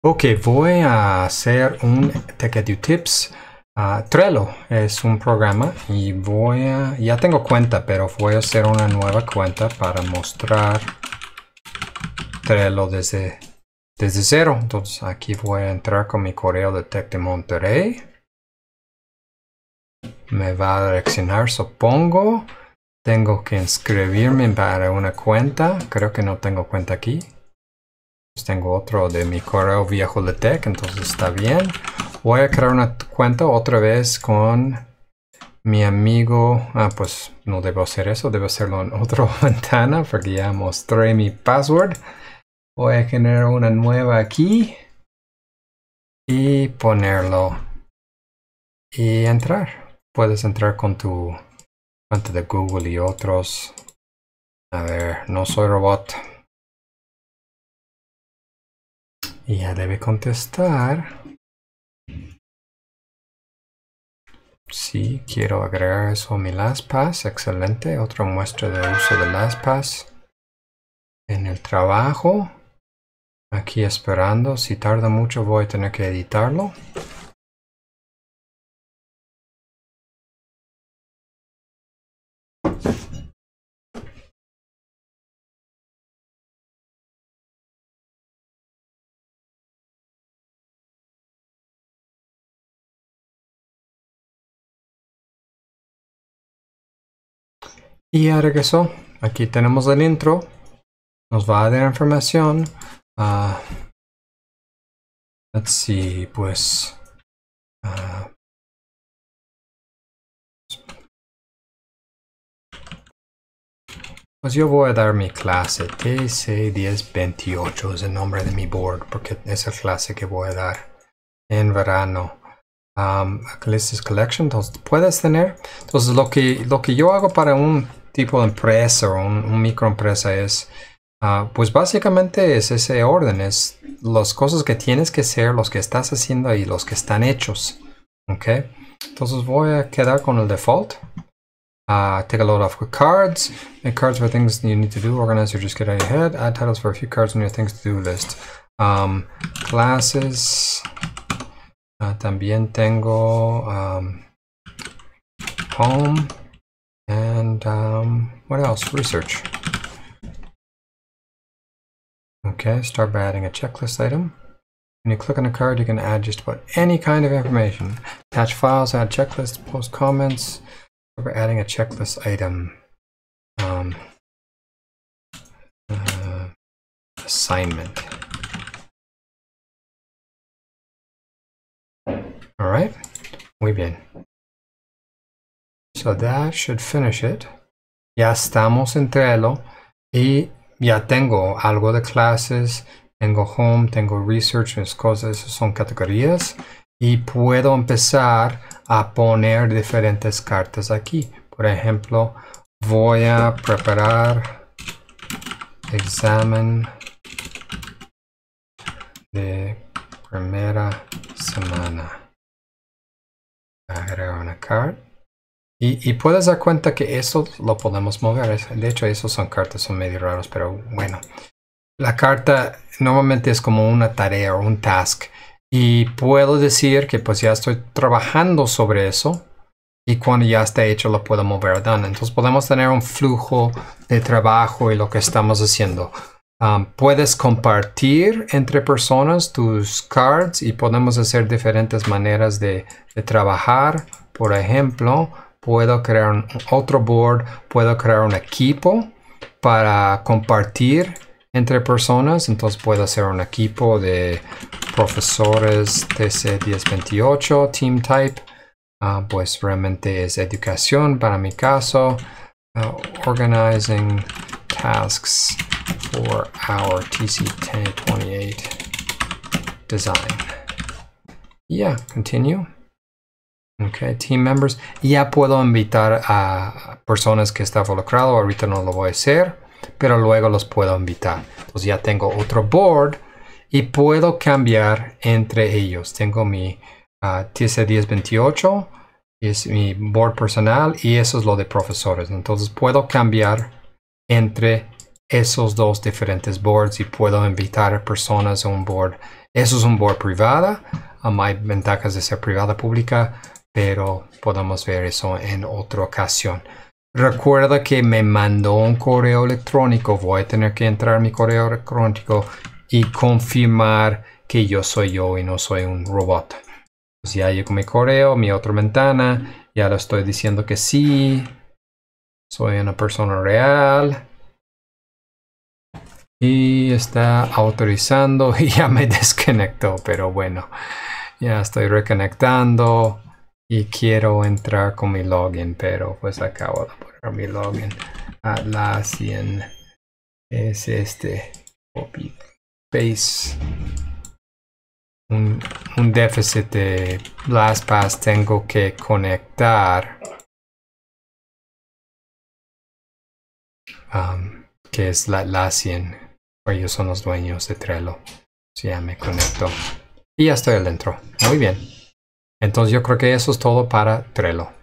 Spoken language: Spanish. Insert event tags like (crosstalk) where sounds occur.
Ok, voy a hacer un tech Tips. Ah, Trello es un programa y voy a... Ya tengo cuenta, pero voy a hacer una nueva cuenta para mostrar Trello desde, desde cero. Entonces aquí voy a entrar con mi correo de Tech de Monterrey. Me va a direccionar, supongo. Tengo que inscribirme para una cuenta. Creo que no tengo cuenta aquí. Pues tengo otro de mi correo viejo de tech, entonces está bien. Voy a crear una cuenta otra vez con mi amigo. Ah, pues no debo hacer eso, debo hacerlo en otra (laughs) ventana porque ya mostré mi password. Voy a generar una nueva aquí y ponerlo y entrar. Puedes entrar con tu cuenta de Google y otros. A ver, no soy robot. Y Ya debe contestar. Sí, quiero agregar eso a mi LastPass. Excelente. Otra muestra de uso de LastPass. En el trabajo. Aquí esperando. Si tarda mucho voy a tener que editarlo. Y ya regresó. Aquí tenemos el intro. Nos va a dar información. Ah, let's see, pues... Ah. pues yo voy a dar mi clase. TC1028 es el nombre de mi board. Porque es la clase que voy a dar en verano. Um, Collection, entonces puedes tener. Entonces lo que, lo que yo hago para un tipo de empresa o un, un microempresa es, ah, pues básicamente es ese orden, es las cosas que tienes que hacer, los que estás haciendo y los que están hechos. Okay. Entonces voy a quedar con el default. Ah, take a load off cards. Make cards for things you need to do. Organize your just get out of your head. Add titles for a few cards on your things to do list. Um, classes. Ah, también tengo um, home. And um, what else? Research. Okay, start by adding a checklist item. When you click on a card, you can add just about any kind of information. Attach files, add checklists, post comments. Start by adding a checklist item. Um, uh, assignment. All right, we've been. So that should finish it. Ya estamos en Trello y ya tengo algo de clases, tengo home, tengo research, mis cosas, son categorías y puedo empezar a poner diferentes cartas aquí. Por ejemplo, voy a preparar examen de primera semana. Agregar una carta. Y, puedes dar cuenta que eso lo podemos mover. De hecho, esos son cartas, son medio raros, pero bueno. La carta normalmente es como una tarea o un task. Y puedo decir que pues ya estoy trabajando sobre eso. Y cuando ya está hecho lo puedo mover a done. Entonces podemos tener un flujo de trabajo y lo que estamos haciendo. Um, puedes compartir entre personas tus cards y podemos hacer diferentes maneras de trabajar. Por ejemplo, puedo crear otro board, puedo crear un equipo para compartir entre personas. Entonces puedo hacer un equipo de profesores TC1028, Team Type. Ah, pues realmente es educación para mi caso. Ah, organizing tasks for our TC1028 design. Yeah, continue. Okay, team members. Ya puedo invitar a personas que está involucrado. Ahorita no lo voy a hacer, pero luego los puedo invitar. Entonces ya tengo otro board y puedo cambiar entre ellos. Tengo mi uh, ah, TC1028, es mi board personal y eso es lo de profesores. Entonces puedo cambiar entre esos dos diferentes boards y puedo invitar a personas a un board. Eso es un board privada. A ah, hay ventajas de ser privada pública pero podemos ver eso en otra ocasión. Recuerda que me mandó un correo electrónico, voy a tener que entrar mi correo electrónico y confirmar que yo soy yo y no soy un robot. Pues ya llegó mi correo, mi otra ventana, ya lo estoy diciendo que sí, soy una persona real. Y está autorizando (laughs) y ya me desconectó, pero bueno, ya estoy reconectando y quiero entrar con mi login, pero pues acabo de poner mi login. Atlassian es este copy Un, un déficit de LastPass tengo que conectar. Um, que es la Atlassian. Ellos son los dueños de Trello. ya me conecto. Y ya estoy adentro. Muy bien. Entonces yo creo que eso es todo para Trello.